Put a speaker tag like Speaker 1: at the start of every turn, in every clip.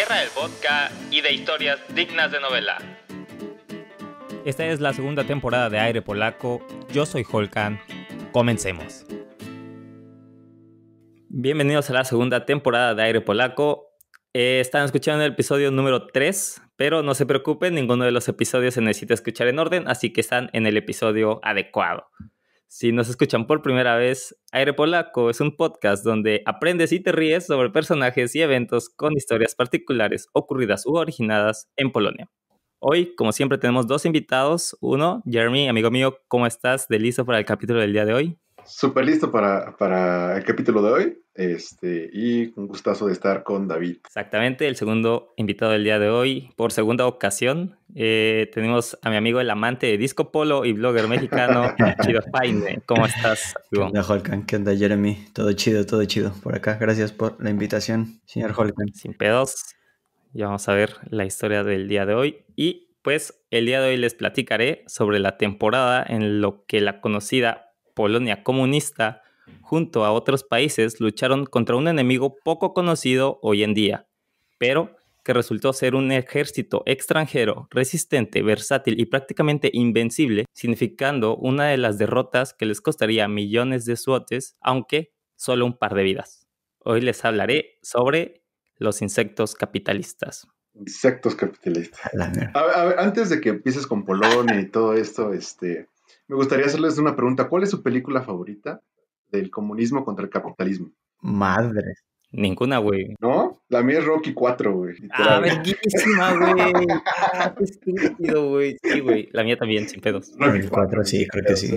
Speaker 1: Tierra del Vodka y de historias dignas de novela. Esta es la segunda temporada de Aire Polaco. Yo soy Holkan. Comencemos. Bienvenidos a la segunda temporada de Aire Polaco. Eh, están escuchando el episodio número 3, pero no se preocupen, ninguno de los episodios se necesita escuchar en orden, así que están en el episodio adecuado. Si nos escuchan por primera vez, Aire Polaco es un podcast donde aprendes y te ríes sobre personajes y eventos con historias particulares ocurridas u originadas en Polonia. Hoy, como siempre, tenemos dos invitados. Uno, Jeremy, amigo mío, ¿cómo estás? ¿De listo para el capítulo del día de hoy?
Speaker 2: Súper listo para, el capítulo de hoy. Este, y un gustazo de estar con David.
Speaker 1: Exactamente, el segundo invitado del día de hoy, por segunda ocasión, eh, tenemos a mi amigo el amante de Disco Polo y blogger mexicano, Chido Spine. ¿Cómo estás? Hola, ¿Qué
Speaker 3: onda, ¿Qué onda, Jeremy? Todo chido, todo chido por acá. Gracias por la invitación,
Speaker 1: señor Holkan. Sin pedos. Ya vamos a ver la historia del día de hoy. Y pues el día de hoy les platicaré sobre la temporada en lo que la conocida Polonia comunista junto a otros países lucharon contra un enemigo poco conocido hoy en día, pero que resultó ser un ejército extranjero, resistente, versátil y prácticamente invencible, significando una de las derrotas que les costaría millones de suotes, aunque solo un par de vidas. Hoy les hablaré sobre los insectos capitalistas. Insectos capitalistas.
Speaker 2: antes de que empieces con Polonia y todo esto, este, me gustaría hacerles una pregunta. ¿Cuál es su película favorita del comunismo contra el capitalismo?
Speaker 1: Madre. Ninguna, güey.
Speaker 2: ¿No? La mía es Rocky 4, güey. Ah, verguísima, güey.
Speaker 1: Ah, qué estúpido, güey. Sí, güey. La mía también, sin pedos. Rocky
Speaker 3: 4, sí, creo que sí.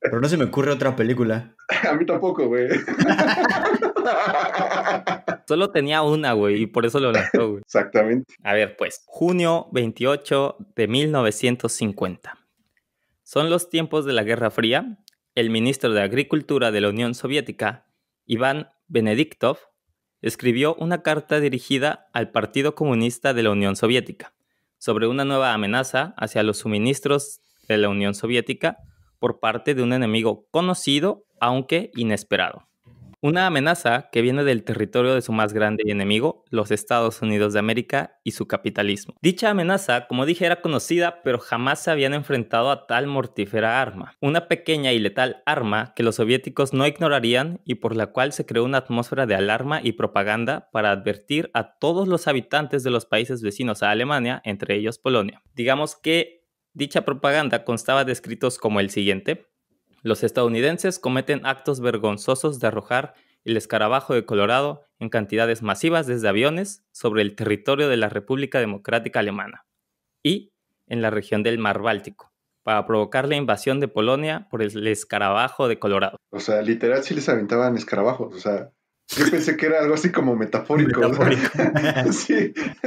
Speaker 3: Pero no se me ocurre otra película.
Speaker 1: A mí tampoco, güey. Solo tenía una, güey, y por eso lo lanzó, güey. Exactamente. A ver, pues, junio 28 de 1950. Son los tiempos de la Guerra Fría. El ministro de Agricultura de la Unión Soviética, Iván Benediktov, escribió una carta dirigida al Partido Comunista de la Unión Soviética sobre una nueva amenaza hacia los suministros de la Unión Soviética por parte de un enemigo conocido, aunque inesperado. Una amenaza que viene del territorio de su más grande enemigo, los Estados Unidos de América y su capitalismo. Dicha amenaza, como dije, era conocida, pero jamás se habían enfrentado a tal mortífera arma. Una pequeña y letal arma que los soviéticos no ignorarían y por la cual se creó una atmósfera de alarma y propaganda para advertir a todos los habitantes de los países vecinos a Alemania, entre ellos Polonia. Digamos que dicha propaganda constaba de escritos como el siguiente. Los estadounidenses cometen actos vergonzosos de arrojar el escarabajo de Colorado en cantidades masivas desde aviones sobre el territorio de la República Democrática Alemana y en la región del Mar Báltico para provocar la invasión de Polonia por el escarabajo de Colorado.
Speaker 2: O sea, literal sí les aventaban escarabajos, o sea, yo pensé que era algo así como metafórico.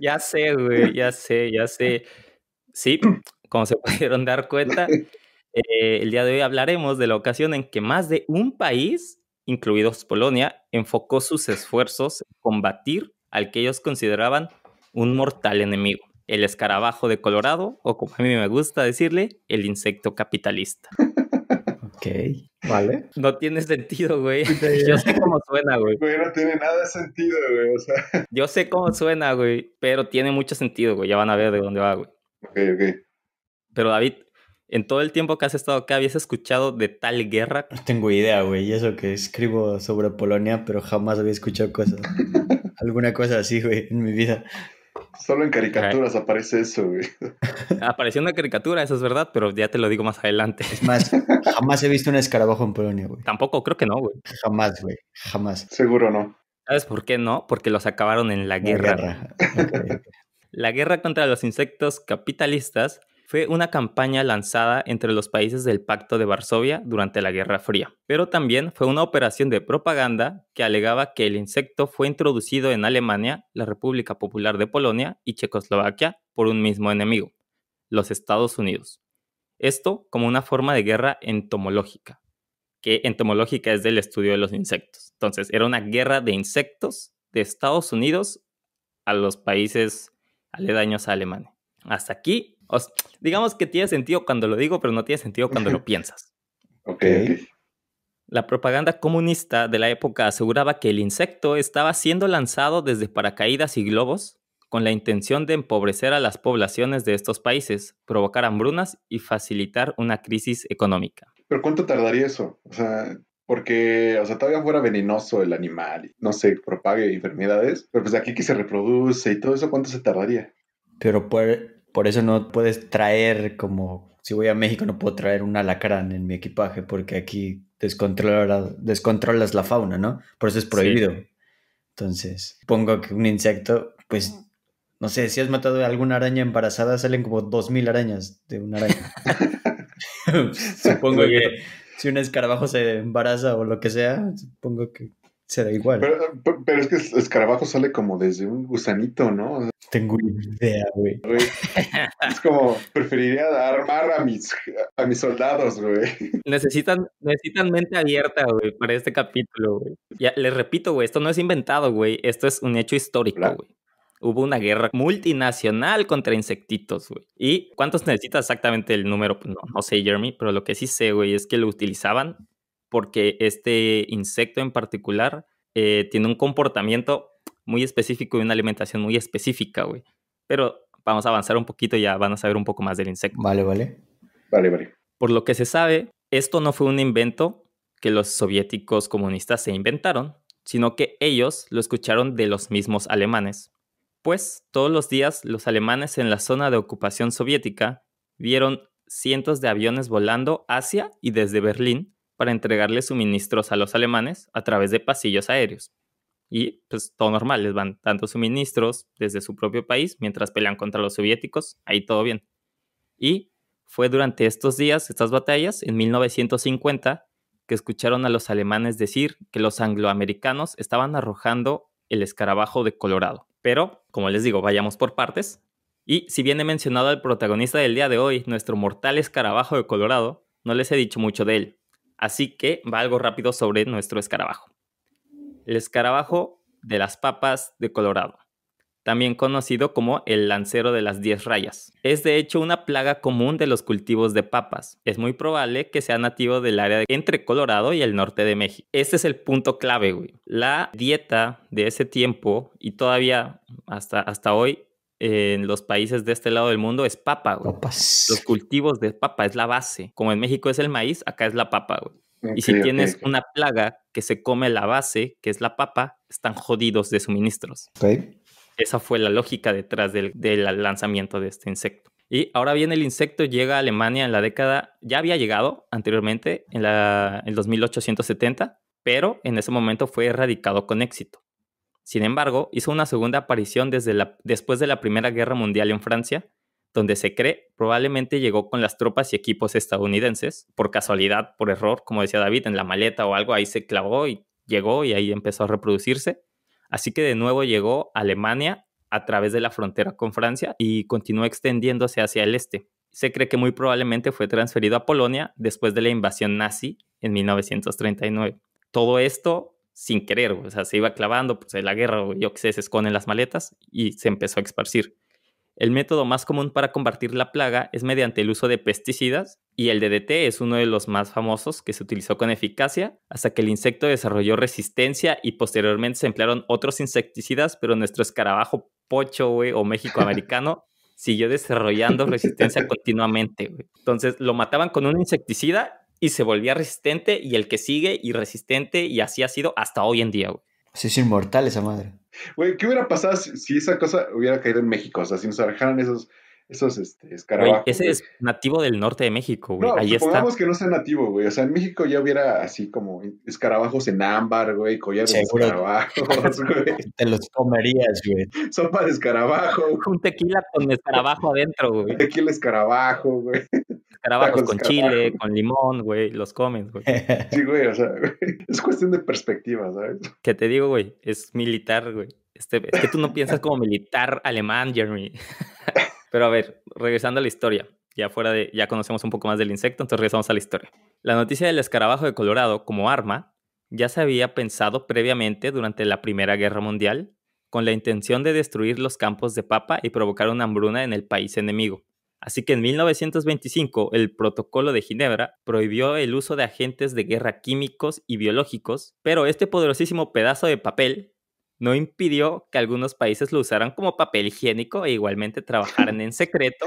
Speaker 1: Ya sé, güey, ya sé, ya sé. Sí, como se pudieron dar cuenta, Eh, el día de hoy hablaremos de la ocasión en que más de un país, incluidos Polonia, enfocó sus esfuerzos en combatir al que ellos consideraban un mortal enemigo, el escarabajo de Colorado, o como a mí me gusta decirle, el insecto capitalista. Ok. Vale. No tiene sentido, güey. Yo sé cómo suena, güey. no tiene nada de sentido,
Speaker 2: güey.
Speaker 1: Yo sé cómo suena, güey, pero tiene mucho sentido, güey. Ya van a ver de dónde va, güey. Ok, ok. Pero David, en todo el tiempo que has estado acá, ¿habías escuchado de tal guerra? No
Speaker 3: tengo idea, güey. Y Eso que escribo sobre Polonia, pero jamás había escuchado cosas. alguna cosa así, güey, en mi vida.
Speaker 1: Solo en caricaturas aparece eso, güey. Apareció una caricatura, eso es verdad, pero ya te lo digo más adelante. Es más,
Speaker 3: jamás he visto un escarabajo en Polonia, güey.
Speaker 1: Tampoco, creo que no, güey. Jamás, güey. Jamás. Seguro no. ¿Sabes por qué no? Porque los acabaron en la guerra. La guerra, la guerra contra los insectos capitalistas fue una campaña lanzada entre los países del Pacto de Varsovia durante la Guerra Fría, pero también fue una operación de propaganda que alegaba que el insecto fue introducido en Alemania, la República Popular de Polonia y Checoslovaquia por un mismo enemigo, los Estados Unidos. Esto como una forma de guerra entomológica, que entomológica es del estudio de los insectos. Entonces, era una guerra de insectos de Estados Unidos a los países aledaños a Alemania. Hasta aquí digamos que tiene sentido cuando lo digo, pero no tiene sentido cuando lo piensas. Ok. La propaganda comunista de la época aseguraba que el insecto estaba siendo lanzado desde paracaídas y globos con la intención de empobrecer a las poblaciones de estos países, provocar hambrunas y facilitar una crisis económica.
Speaker 2: ¿Pero cuánto tardaría eso? O sea, porque, sea, todavía fuera venenoso el animal no se propague enfermedades, pero pues aquí que se reproduce y todo eso, ¿cuánto se tardaría?
Speaker 3: Pero puede, por eso no puedes traer como, si voy a México no puedo traer un alacrán en mi equipaje porque aquí descontrola, descontrolas la fauna, ¿no? Por eso es prohibido. Entonces, pongo que un insecto, pues, no sé, si has matado a alguna araña embarazada, salen como dos mil arañas de una araña. supongo que si un escarabajo se embaraza o lo que sea, supongo que será igual. Pero, es que el
Speaker 2: escarabajo sale como desde un gusanito, ¿no? Tengo idea, güey. Es como, preferiría armar a mis, a mis soldados, güey.
Speaker 1: Necesitan, necesitan mente abierta, güey, para este capítulo, güey. Ya, les repito, güey, esto no es inventado, güey. Esto es un hecho histórico, güey hubo una guerra multinacional contra insectitos, güey. ¿Y cuántos necesita exactamente el número? Pues no sé, Jeremy, pero lo que sí sé, güey, es que lo utilizaban porque este insecto en particular eh, tiene un comportamiento muy específico y una alimentación muy específica, güey. Pero vamos a avanzar un poquito y ya van a saber un poco más del insecto. Vale, vale. Vale, vale. Por lo que se sabe, esto no fue un invento que los soviéticos comunistas se inventaron, sino que ellos lo escucharon de los mismos alemanes. Pues todos los días los alemanes en la zona de ocupación soviética vieron cientos de aviones volando hacia y desde Berlín para entregarle suministros a los alemanes a través de pasillos aéreos. Y pues todo normal, les van dando suministros desde su propio país mientras pelean contra los soviéticos, ahí todo bien. Y fue durante estos días, estas batallas, en 1950, que escucharon a los alemanes decir que los angloamericanos estaban arrojando el escarabajo de Colorado. Pero, como les digo, vayamos por partes. Y si bien he mencionado al protagonista del día de hoy, nuestro mortal escarabajo de Colorado, no les he dicho mucho de él. Así que va algo rápido sobre nuestro escarabajo. El escarabajo de las papas de Colorado, también conocido como el lancero de las 10 rayas. Es de hecho una plaga común de los cultivos de papas. Es muy probable que sea nativo del área entre Colorado y el norte de México. Este es el punto clave, güey. La dieta de ese tiempo y todavía hasta, hasta hoy en los países de este lado del mundo es papa, güey. Los cultivos de papa es la base. Como en México es el maíz, acá es la papa, güey. y si tienes una plaga que se come la base, que es la papa, están jodidos de suministros. Esa fue la lógica detrás del, lanzamiento de este insecto. Y ahora bien, el insecto llega a Alemania en la década, ya había llegado anteriormente, en el en 2870, pero en ese momento fue erradicado con éxito. Sin embargo, hizo una segunda aparición después de la Primera Guerra Mundial en Francia, donde se cree probablemente llegó con las tropas y equipos estadounidenses, por casualidad, por error, como decía David, en la maleta o algo, ahí se clavó y llegó y ahí empezó a reproducirse. Así que de nuevo llegó a Alemania a través de la frontera con Francia y continuó extendiéndose hacia el este. Se cree que muy probablemente fue transferido a Polonia después de la invasión nazi en 1939. Todo esto sin querer, o sea, se iba clavando, pues en la guerra o yo que sé, se esconden las maletas y se empezó a esparcir. El método más común para combatir la plaga es mediante el uso de pesticidas y el DDT es uno de los más famosos que se utilizó con eficacia hasta que el insecto desarrolló resistencia y posteriormente se emplearon otros insecticidas, pero nuestro escarabajo pocho güey, o México americano siguió desarrollando resistencia continuamente. Entonces lo mataban con un insecticida y se volvía resistente y el que sigue y resistente y así ha sido hasta hoy en día, güey. es inmortal esa madre.
Speaker 2: Güey, ¿qué hubiera pasado si esa cosa hubiera caído en México? O sea, si nos arrejaran esos, esos este,
Speaker 1: escarabajos. ese es nativo del norte de México, güey. No, supongamos
Speaker 2: que no sea nativo, güey. O sea, en México ya hubiera así como escarabajos en ámbar, güey, collares de escarabajos, güey. Te
Speaker 1: los comerías, güey. Sopa
Speaker 2: de escarabajo. Un tequila
Speaker 1: con escarabajo adentro, güey.
Speaker 2: Tequila escarabajo, güey escarabajos con chile,
Speaker 1: con limón, güey, los comen, güey.
Speaker 2: Sí, güey, o sea, es cuestión de perspectiva, ¿sabes?
Speaker 1: Que te digo, güey, es militar, güey. Este, es que tú no piensas como militar alemán, Jeremy. Pero a ver, regresando a la historia, ya fuera de, ya conocemos un poco más del insecto, entonces regresamos a la historia. La noticia del escarabajo de Colorado como arma ya se había pensado previamente durante la Primera Guerra Mundial con la intención de destruir los campos de papa y provocar una hambruna en el país enemigo. Así que en 1925 el Protocolo de Ginebra prohibió el uso de agentes de guerra químicos y biológicos, pero este poderosísimo pedazo de papel no impidió que algunos países lo usaran como papel higiénico e igualmente trabajaran en secreto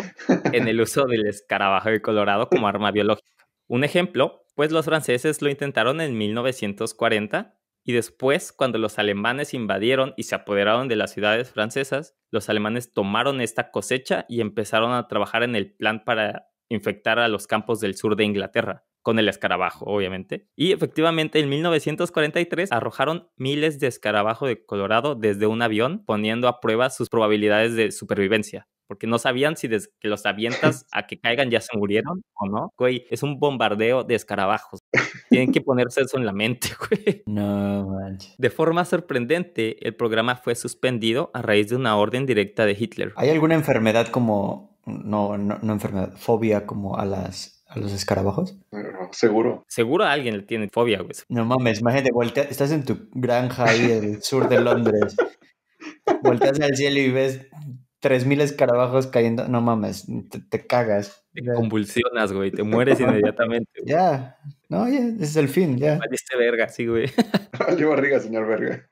Speaker 1: en el uso del escarabajo de Colorado como arma biológica. Un ejemplo, pues los franceses lo intentaron en 1940 y después, cuando los alemanes invadieron y se apoderaron de las ciudades francesas, los alemanes tomaron esta cosecha y empezaron a trabajar en el plan para infectar a los campos del sur de Inglaterra, con el escarabajo, obviamente. Y efectivamente, en 1943 arrojaron miles de escarabajo de Colorado desde un avión, poniendo a prueba sus probabilidades de supervivencia porque no sabían si desde que los avientas a que caigan ya se murieron o no. Güey, es un bombardeo de escarabajos. Tienen que ponerse eso en la mente,
Speaker 3: güey. No manches.
Speaker 1: De forma sorprendente, el programa fue suspendido a raíz de una orden directa de Hitler.
Speaker 3: ¿Hay alguna enfermedad como no, no, enfermedad, fobia como a las los escarabajos?
Speaker 1: seguro. Seguro alguien tiene fobia, güey.
Speaker 3: No mames, imagínate, estás en tu granja ahí en el sur de Londres. Volteas al cielo y ves Tres mil escarabajos cayendo, no mames, te, cagas. Te
Speaker 1: convulsionas, güey, te mueres inmediatamente.
Speaker 3: Ya, no, ya, ese es el fin, ya.
Speaker 1: verga, sí, güey. señor verga.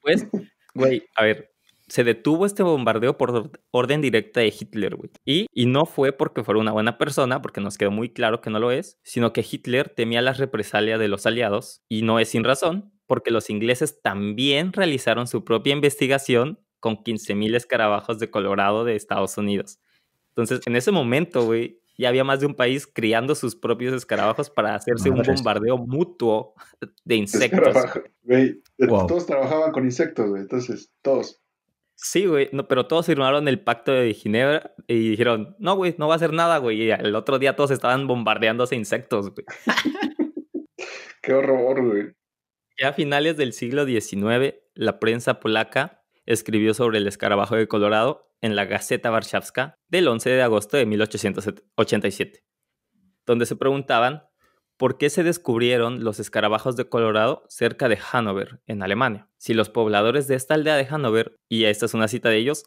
Speaker 1: pues, güey, a ver, se detuvo este bombardeo por orden directa de Hitler, güey. Y, y, no fue porque fuera una buena persona, porque nos quedó muy claro que no lo es, sino que Hitler temía las represalias de los aliados, y no es sin razón, porque los ingleses también realizaron su propia investigación con 15.000 escarabajos de Colorado de Estados Unidos. Entonces, en ese momento, güey, ya había más de un país criando sus propios escarabajos para hacerse un bombardeo mutuo de insectos.
Speaker 2: Eh, todos trabajaban con insectos, güey,
Speaker 1: entonces, todos. Sí, güey, pero todos firmaron el pacto de Ginebra y dijeron, no, güey, no va a hacer nada, güey. Y el otro día todos estaban bombardeándose insectos, güey.
Speaker 2: Qué horror, güey.
Speaker 1: Ya a finales del siglo XIX, la prensa polaca escribió sobre el escarabajo de Colorado en la Gaceta Warszawska del 11 de agosto de 1887, donde se preguntaban por qué se descubrieron los escarabajos de Colorado cerca de Hannover, en Alemania. Si los pobladores de esta aldea de Hannover, y esta es una cita de ellos,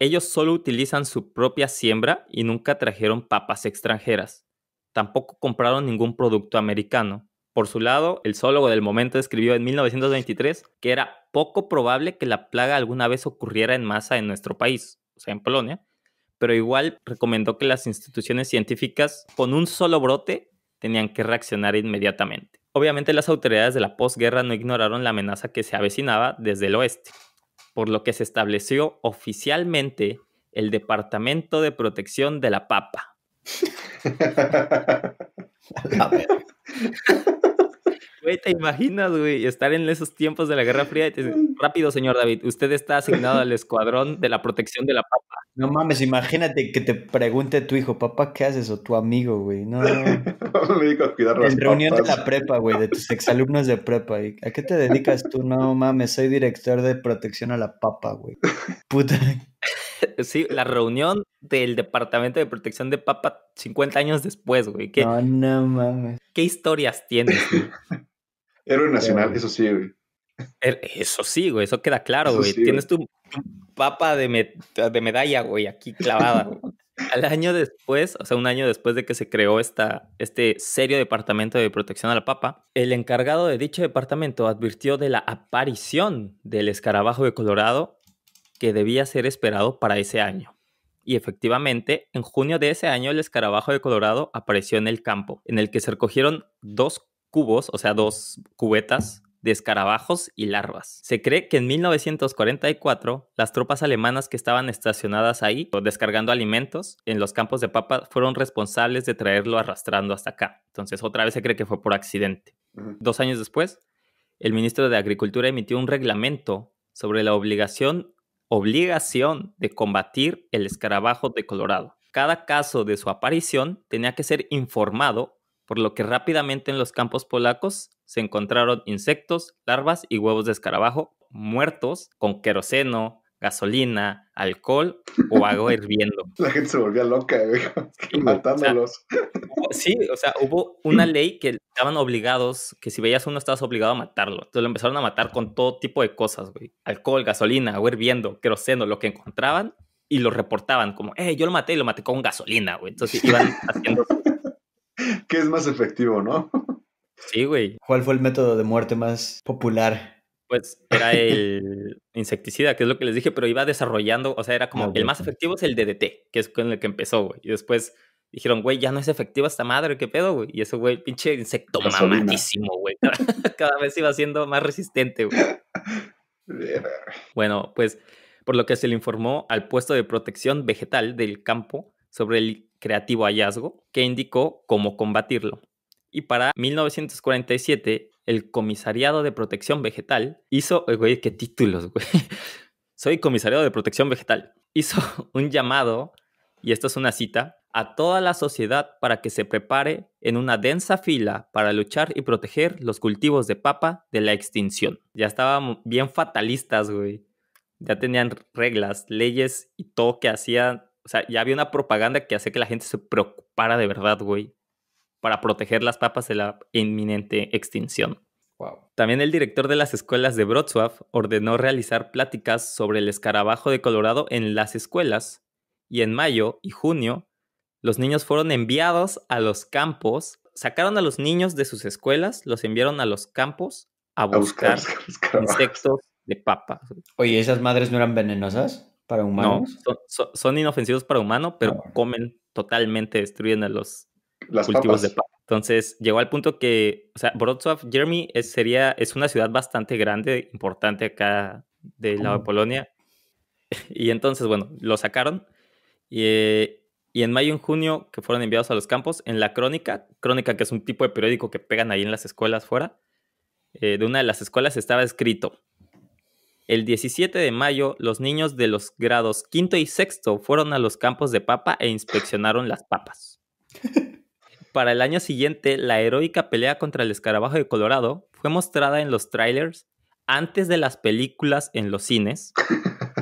Speaker 1: ellos solo utilizan su propia siembra y nunca trajeron papas extranjeras. Tampoco compraron ningún producto americano por su lado, el zoólogo del momento escribió en 1923 que era poco probable que la plaga alguna vez ocurriera en masa en nuestro país, o sea, en Polonia, pero igual recomendó que las instituciones científicas con un solo brote tenían que reaccionar inmediatamente. Obviamente las autoridades de la posguerra no ignoraron la amenaza que se avecinaba desde el oeste, por lo que se estableció oficialmente el Departamento de Protección de la Papa. Güey, ¿te imaginas, güey, estar en esos tiempos de la Guerra Fría? Y te dice, mm. rápido, señor David, usted está asignado al escuadrón de la protección de la papa.
Speaker 3: No mames, imagínate que te pregunte tu hijo, papá, ¿qué haces? O tu amigo, güey. No, no.
Speaker 1: Me En reunión de
Speaker 3: la prepa, güey, de tus exalumnos de prepa. ¿A qué te dedicas tú? No mames, soy director de protección a la papa, güey. Puta.
Speaker 1: Sí, la reunión del Departamento de Protección de Papa 50 años después, güey. no,
Speaker 3: no mames.
Speaker 1: ¿Qué historias tienes? Güey? Héroe nacional, eso sí, güey. Er, eso sí, güey, eso queda claro, güey. Tienes tu papa de, de medalla, güey, aquí clavada. Al año después, o sea, un año después de que se creó esta, este serio departamento de protección a la papa, el encargado de dicho departamento advirtió de la aparición del escarabajo de Colorado que debía ser esperado para ese año. Y efectivamente, en junio de ese año, el escarabajo de Colorado apareció en el campo, en el que se recogieron dos cubos, o sea, dos cubetas de escarabajos y larvas. Se cree que en 1944 las tropas alemanas que estaban estacionadas ahí o descargando alimentos en los campos de papa fueron responsables de traerlo arrastrando hasta acá. Entonces otra vez se cree que fue por accidente. Dos años después, el ministro de Agricultura emitió un reglamento sobre la obligación, obligación de combatir el escarabajo de Colorado. Cada caso de su aparición tenía que ser informado por lo que rápidamente en los campos polacos se encontraron insectos, larvas y huevos de escarabajo muertos con queroseno, gasolina, alcohol o agua hirviendo.
Speaker 2: La gente se volvía loca, matándolos.
Speaker 1: sí, o sea, hubo una ley que estaban obligados, que si veías uno estabas obligado a matarlo. Entonces lo empezaron a matar con todo tipo de cosas, güey. Alcohol, gasolina, agua hirviendo, queroseno, lo que encontraban y lo reportaban como, eh, yo lo maté y lo maté con gasolina, güey. Entonces iban haciendo ¿Qué es más efectivo, no? Sí, güey.
Speaker 3: ¿Cuál fue el método de muerte más popular?
Speaker 1: Pues era el insecticida, que es lo que les dije, pero iba desarrollando, o sea, era como, ah, el más efectivo es el DDT, que es con el que empezó, güey. Y después dijeron, güey, ya no es efectivo esta madre, qué pedo, güey. Y ese güey, pinche insecto mamadísimo, güey. Cada vez iba siendo más resistente, güey. bueno, pues por lo que se le informó al puesto de protección vegetal del campo sobre el creativo hallazgo que indicó cómo combatirlo. Y para 1947, el Comisariado de Protección Vegetal hizo, eh, güey, qué títulos, güey. Soy Comisariado de Protección Vegetal. Hizo un llamado, y esto es una cita, a toda la sociedad para que se prepare en una densa fila para luchar y proteger los cultivos de papa de la extinción. Ya estaban bien fatalistas, güey. Ya tenían reglas, leyes y todo que hacían o sea, ya había una propaganda que hacía que la gente se preocupara de verdad, güey, para proteger las papas de la inminente extinción. También el director de las escuelas de Wrocław ordenó realizar pláticas sobre el escarabajo de Colorado en las escuelas y en mayo y junio los niños fueron enviados a los campos, sacaron a los niños de sus escuelas, los enviaron a los campos a buscar, a buscar insectos de papa.
Speaker 3: Oye, ¿esas madres no eran venenosas? para humanos.
Speaker 1: No, son, inofensivos para humanos, pero ah. comen totalmente, destruyen a los cultivos de papa. Entonces llegó al punto que, o sea, Wrocław, Jeremy, es, sería, es una ciudad bastante grande, importante acá del lado de Polonia. Y entonces, bueno, lo sacaron. Y, eh, en mayo y en junio, que fueron enviados a los campos, en la Crónica, Crónica que es un tipo de periódico que pegan ahí en las escuelas fuera, eh, de una de las escuelas estaba escrito, el 17 de mayo, los niños de los grados quinto y sexto fueron a los campos de papa e inspeccionaron las papas. Para el año siguiente, la heroica pelea contra el escarabajo de Colorado fue mostrada en los trailers antes de las películas en los cines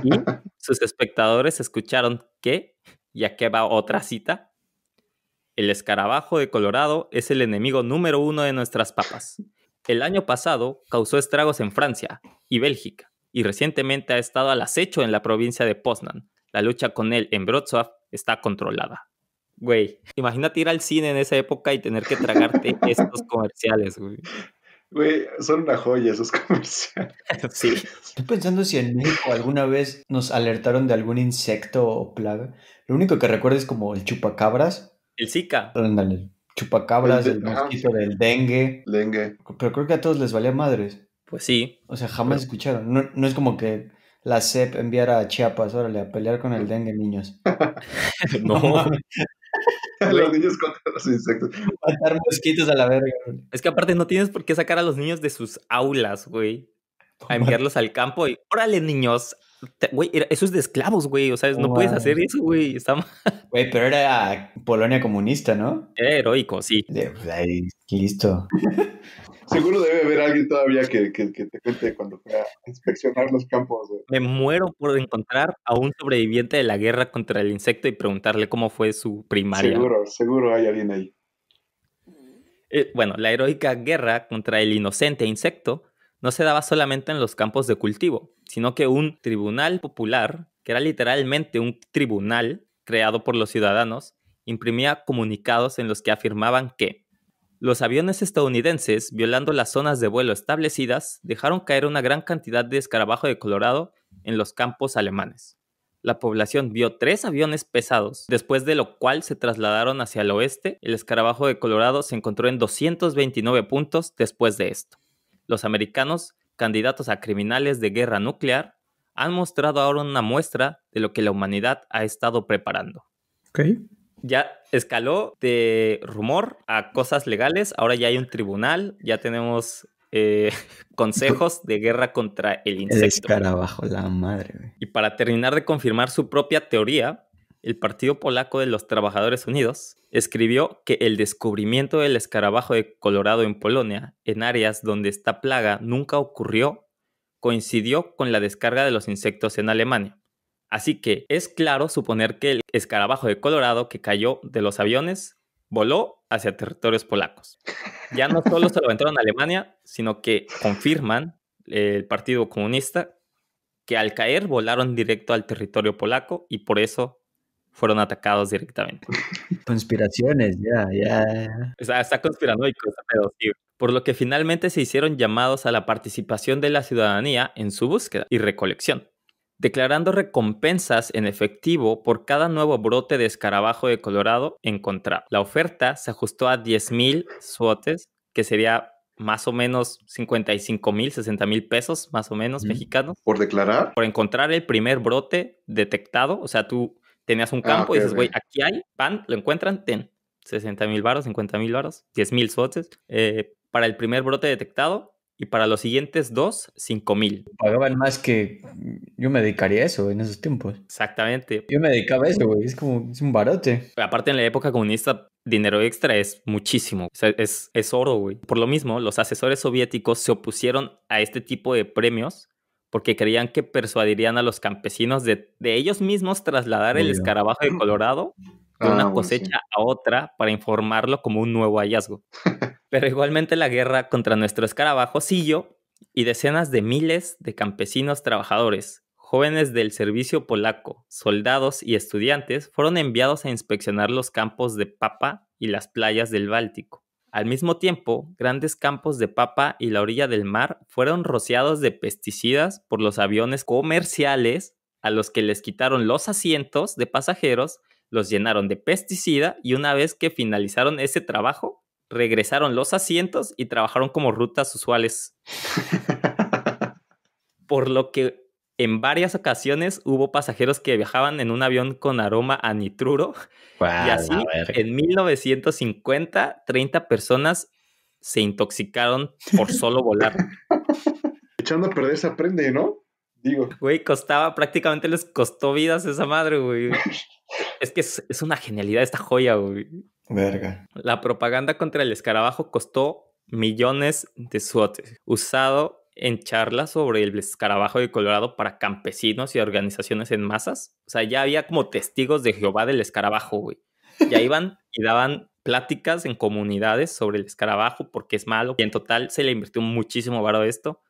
Speaker 1: y sus espectadores escucharon que, ya que va otra cita, el escarabajo de Colorado es el enemigo número uno de nuestras papas. El año pasado causó estragos en Francia y Bélgica y recientemente ha estado al acecho en la provincia de Poznan. La lucha con él en Wrocław está controlada. Güey, imagínate ir al cine en esa época y tener que tragarte estos comerciales, güey.
Speaker 2: Güey, son una joya esos comerciales.
Speaker 1: sí. Estoy pensando si
Speaker 3: en México alguna vez nos alertaron de algún insecto o plaga. Lo único que recuerdo es como el chupacabras. El Zika. El chupacabras, el, ah, mosquito del dengue. Dengue. Pero creo que a todos les valía madres. Pues sí. O sea, jamás escucharon. No, es como que la SEP enviara a Chiapas, órale, a pelear con el dengue, niños. no. los niños contra los insectos.
Speaker 1: Matar mosquitos a la verga. Es que aparte no tienes por qué sacar a los niños de sus aulas, güey. A enviarlos al campo y, órale, niños, Güey, eso es de esclavos, güey. O sea, no puedes hacer eso, güey. Güey, pero era Polonia comunista, ¿no? Era heroico, sí. Pues,
Speaker 3: listo.
Speaker 2: Seguro debe haber alguien todavía que, te cuente cuando fue a inspeccionar los campos.
Speaker 1: Me muero por encontrar a un sobreviviente de la guerra contra el insecto y preguntarle cómo fue su primaria. Seguro,
Speaker 2: seguro hay alguien ahí.
Speaker 1: Eh, bueno, la heroica guerra contra el inocente insecto no se daba solamente en los campos de cultivo, sino que un tribunal popular, que era literalmente un tribunal creado por los ciudadanos, imprimía comunicados en los que afirmaban que los aviones estadounidenses, violando las zonas de vuelo establecidas, dejaron caer una gran cantidad de escarabajo de Colorado en los campos alemanes. La población vio tres aviones pesados, después de lo cual se trasladaron hacia el oeste. El escarabajo de Colorado se encontró en 229 puntos después de esto. Los americanos, candidatos a criminales de guerra nuclear, han mostrado ahora una muestra de lo que la humanidad ha estado preparando. Okay ya escaló de rumor a cosas legales. Ahora ya hay un tribunal, ya tenemos eh, consejos de guerra contra el insecto. El
Speaker 3: escarabajo, la madre.
Speaker 1: Y para terminar de confirmar su propia teoría, el Partido Polaco de los Trabajadores Unidos escribió que el descubrimiento del escarabajo de Colorado en Polonia, en áreas donde esta plaga nunca ocurrió, coincidió con la descarga de los insectos en Alemania. Así que es claro suponer que el escarabajo de Colorado que cayó de los aviones voló hacia territorios polacos. Ya no solo se lo aventaron a Alemania, sino que confirman el Partido Comunista que al caer volaron directo al territorio polaco y por eso fueron atacados directamente.
Speaker 3: Conspiraciones, ya, ya.
Speaker 1: está conspirando y cosas Por lo que finalmente se hicieron llamados a la participación de la ciudadanía en su búsqueda y recolección declarando recompensas en efectivo por cada nuevo brote de escarabajo de Colorado encontrado. La oferta se ajustó a 10.000 suotes, que sería más o menos 55 mil, 60 mil pesos, más o menos, mexicanos. ¿Por declarar? Por encontrar el primer brote detectado. O sea, tú tenías un ah, campo y dices, güey, aquí hay, pan, lo encuentran, ten. 60 mil varos, 50 mil varos, 10 mil sotes eh, para el primer brote detectado y para los siguientes dos, 5 mil.
Speaker 3: Pagaban más que yo me dedicaría a eso en esos tiempos.
Speaker 1: Exactamente. Yo me dedicaba a eso,
Speaker 3: güey. Es como, es un barote.
Speaker 1: Aparte, en la época comunista, dinero extra es muchísimo. O sea, es, oro, güey. Por lo mismo, los asesores soviéticos se opusieron a este tipo de premios porque creían que persuadirían a los campesinos de, de ellos mismos trasladar el escarabajo de Colorado de una ah, cosecha a otra para informarlo como un nuevo hallazgo. Pero igualmente la guerra contra nuestro escarabajo siguió y decenas de miles de campesinos trabajadores, jóvenes del servicio polaco, soldados y estudiantes fueron enviados a inspeccionar los campos de papa y las playas del Báltico. Al mismo tiempo, grandes campos de papa y la orilla del mar fueron rociados de pesticidas por los aviones comerciales a los que les quitaron los asientos de pasajeros los llenaron de pesticida y una vez que finalizaron ese trabajo, regresaron los asientos y trabajaron como rutas usuales. Por lo que en varias ocasiones hubo pasajeros que viajaban en un avión con aroma a nitruro. y así, en 1950, 30 personas se intoxicaron por solo volar.
Speaker 2: Echando a perder se aprende, ¿no?
Speaker 1: Digo. Güey, costaba, prácticamente les costó vidas esa madre, güey. Es que es, una genialidad esta joya, güey. Verga. La propaganda contra el escarabajo costó millones de suotes, usado en charlas sobre el escarabajo de Colorado para campesinos y organizaciones en masas. O sea, ya había como testigos de Jehová del escarabajo, güey. Ya iban y daban pláticas en comunidades sobre el escarabajo porque es malo. Y en total se le invirtió muchísimo baro esto.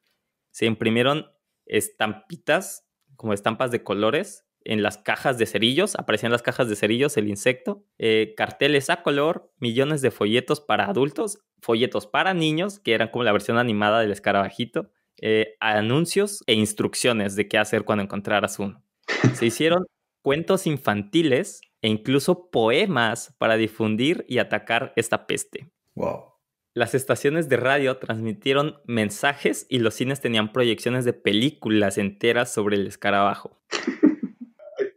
Speaker 1: Se imprimieron estampitas, como estampas de colores, en las cajas de cerillos, aparecían las cajas de cerillos, el insecto, eh, carteles a color, millones de folletos para adultos, folletos para niños, que eran como la versión animada del escarabajito, eh, anuncios e instrucciones de qué hacer cuando encontraras uno. Se hicieron cuentos infantiles e incluso poemas para difundir y atacar esta peste. Wow. Las estaciones de radio transmitieron mensajes y los cines tenían proyecciones de películas enteras sobre el escarabajo.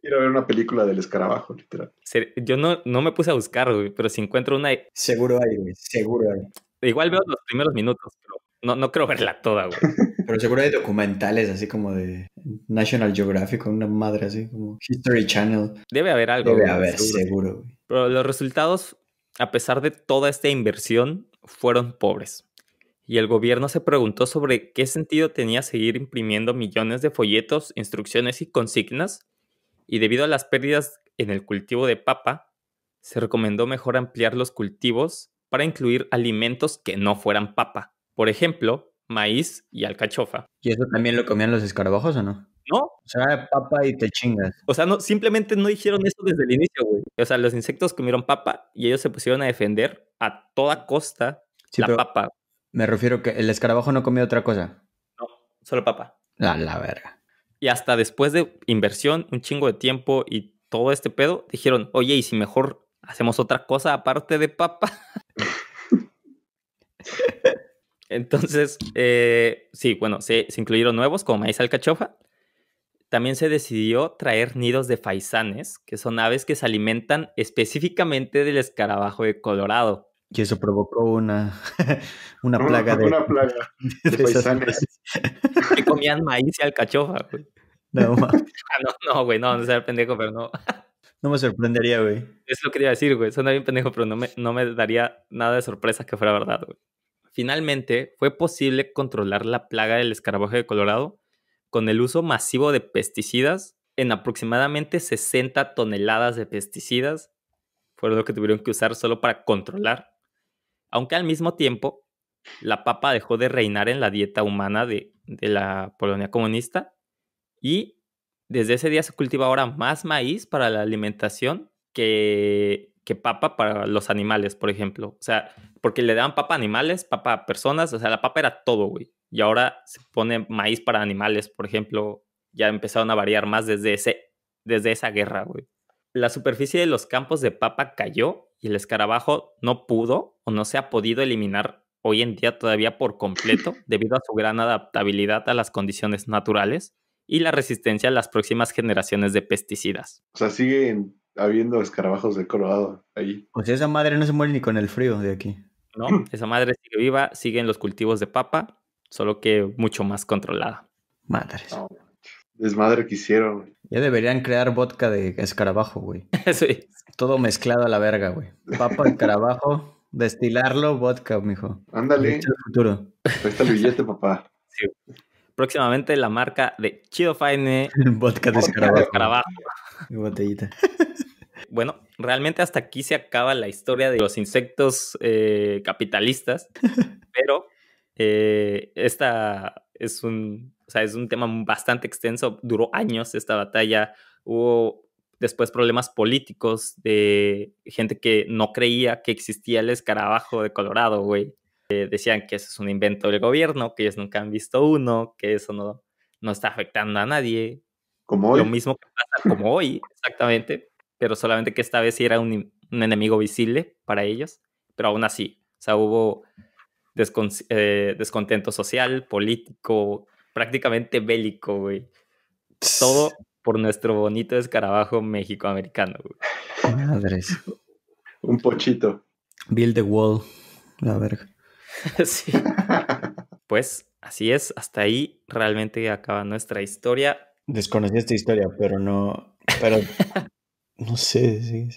Speaker 2: Quiero ver una película del escarabajo,
Speaker 1: literal. Yo no, me puse a buscar, güey, pero si encuentro una... Seguro hay, güey, seguro hay. Igual veo los primeros minutos, pero no, no creo verla toda, güey. Pero seguro hay documentales así como de
Speaker 3: National Geographic, una madre así como History Channel.
Speaker 1: Debe haber algo. Debe haber, seguro. seguro güey. Pero los resultados, a pesar de toda esta inversión, fueron pobres. Y el gobierno se preguntó sobre qué sentido tenía seguir imprimiendo millones de folletos, instrucciones y consignas y debido a las pérdidas en el cultivo de papa, se recomendó mejor ampliar los cultivos para incluir alimentos que no fueran papa, por ejemplo, maíz y alcachofa. ¿Y eso también lo comían los escarabajos o no? No.
Speaker 3: O sea, papa y te chingas.
Speaker 1: O sea, no, simplemente no dijeron eso desde el inicio, güey. O sea, los insectos comieron papa y ellos se pusieron a defender a toda costa la papa.
Speaker 3: Me refiero que el escarabajo no comía otra cosa.
Speaker 1: No, solo papa.
Speaker 3: La la verga.
Speaker 1: Y hasta después de inversión, un chingo de tiempo y todo este pedo, dijeron, oye, ¿y si mejor hacemos otra cosa aparte de papa? Entonces, eh, sí, bueno, se, se, incluyeron nuevos como maíz alcachofa. También se decidió traer nidos de faisanes, que son aves que se alimentan específicamente del escarabajo de Colorado.
Speaker 3: Y eso provocó una, una plaga de. Una
Speaker 1: de, Que comían maíz y alcachofa, güey. No, ah, no, no, güey, no, no sea pendejo, pero no.
Speaker 3: No me sorprendería,
Speaker 1: güey. Es lo que quería decir, güey. Suena bien pendejo, pero no me, no me daría nada de sorpresa que fuera verdad, güey. Finalmente, fue posible controlar la plaga del escarabajo de Colorado con el uso masivo de pesticidas en aproximadamente 60 toneladas de pesticidas. Fue lo que tuvieron que usar solo para controlar aunque al mismo tiempo la papa dejó de reinar en la dieta humana de, la Polonia comunista y desde ese día se cultiva ahora más maíz para la alimentación que, papa para los animales, por ejemplo. O sea, porque le daban papa a animales, papa a personas, o sea, la papa era todo, güey. Y ahora se pone maíz para animales, por ejemplo. Ya empezaron a variar más desde, ese, desde esa guerra, güey. La superficie de los campos de papa cayó y el escarabajo no pudo no se ha podido eliminar hoy en día todavía por completo debido a su gran adaptabilidad a las condiciones naturales y la resistencia a las próximas generaciones de pesticidas.
Speaker 2: O sea, siguen habiendo escarabajos de Colorado
Speaker 1: ahí. O pues sea,
Speaker 3: esa madre no se muere ni con el frío de aquí.
Speaker 1: No, esa madre sigue viva, sigue en los cultivos de papa, solo que mucho más controlada.
Speaker 3: Madres.
Speaker 2: desmadre que hicieron.
Speaker 1: Ya deberían crear vodka de escarabajo, güey. sí. Todo mezclado
Speaker 3: a la verga, güey. Papa, escarabajo. Destilarlo vodka, mijo. Ándale. futuro. el billete, papá.
Speaker 1: Próximamente la marca de Chido Fine. vodka de
Speaker 3: Botellita.
Speaker 1: Bueno, realmente hasta aquí se acaba la historia de los insectos eh, capitalistas, pero eh, esta es un, es un tema bastante extenso, duró años esta batalla, hubo después problemas políticos de gente que no creía que existía el escarabajo de Colorado, güey. Eh, decían que eso es un invento del gobierno, que ellos nunca han visto uno, que eso no, está afectando a nadie. Como hoy. Lo mismo que pasa como hoy, exactamente, pero solamente que esta vez sí era un, enemigo visible para ellos, pero aún así, o sea, hubo eh, descontento social, político, prácticamente bélico, güey. Todo por nuestro bonito escarabajo mexicoamericano.
Speaker 3: Madres.
Speaker 1: Un pochito.
Speaker 3: Build the wall. La verga.
Speaker 1: sí. pues así es, hasta ahí realmente acaba nuestra historia.
Speaker 3: Desconocí esta historia, pero no. Pero. no sé,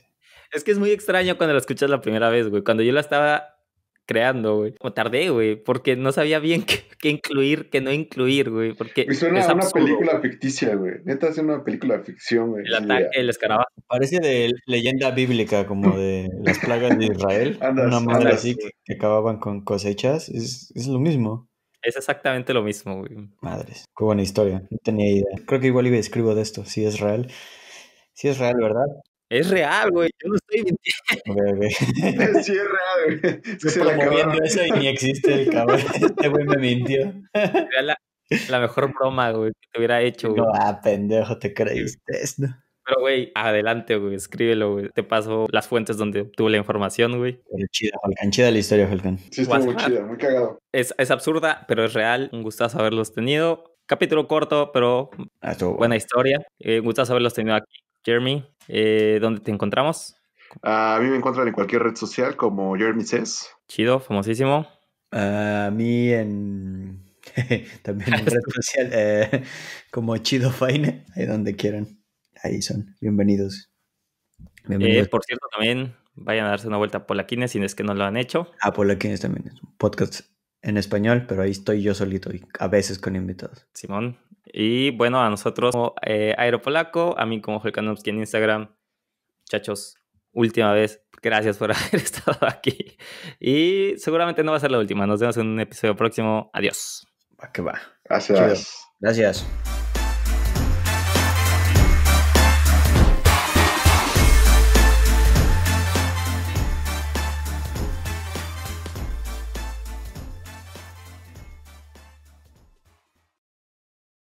Speaker 1: Es que es muy extraño cuando la escuchas la primera vez, güey. Cuando yo la estaba creando, güey. Como tardé, güey, porque no sabía bien qué, incluir, qué no incluir, güey. Porque suena es una película
Speaker 2: ficticia, güey. Neta es una película de ficción, güey. El ataque, el escarabajo. Parece de leyenda bíblica,
Speaker 3: como de las plagas de Israel. una madre así que, acababan con cosechas. Es, lo mismo.
Speaker 1: Es exactamente lo mismo, güey.
Speaker 3: Madres, qué buena historia. No tenía idea. Creo que igual iba a escribo de esto, si es real. Si es real, ¿verdad? Es
Speaker 1: real, güey. Yo no estoy mintiendo.
Speaker 3: Sí, es real, güey. se la eso y ni existe el cabrón.
Speaker 1: Este güey me mintió. la, mejor broma, güey, que te hubiera hecho, güey. No, ah,
Speaker 3: pendejo, te creíste esto.
Speaker 1: Pero, güey, adelante, güey, escríbelo, güey. Te paso las fuentes donde tuve la información, güey. Pero chida, Falcán, chida la historia, Falcán. Sí, está muy chida, muy cagado. Es, absurda, pero es real. Un gustazo haberlos tenido. Capítulo corto, pero ah, buena historia. Eh, un gustazo haberlos tenido aquí. Jeremy, eh, ¿dónde te encontramos?
Speaker 2: A mí me encuentran en cualquier red social como Jeremy Cés.
Speaker 1: Chido, famosísimo. A
Speaker 3: mí en también en red social eh, como Chido Faine, ahí donde quieran. Ahí son, bienvenidos. bienvenidos. Eh,
Speaker 1: por cierto, también vayan a darse una vuelta a Polaquines si es que no lo han hecho.
Speaker 3: A ah, Polaquines también, es un podcast en español, pero ahí estoy yo solito y a veces con invitados.
Speaker 1: Simón. Y bueno, a nosotros como eh, Aeropolaco, a mí como Holkanovsky en Instagram. Chachos, última vez, gracias por haber estado aquí. Y seguramente no va a ser la última. Nos vemos en un episodio próximo. Adiós. Va que va.
Speaker 2: Gracias.
Speaker 1: Gracias.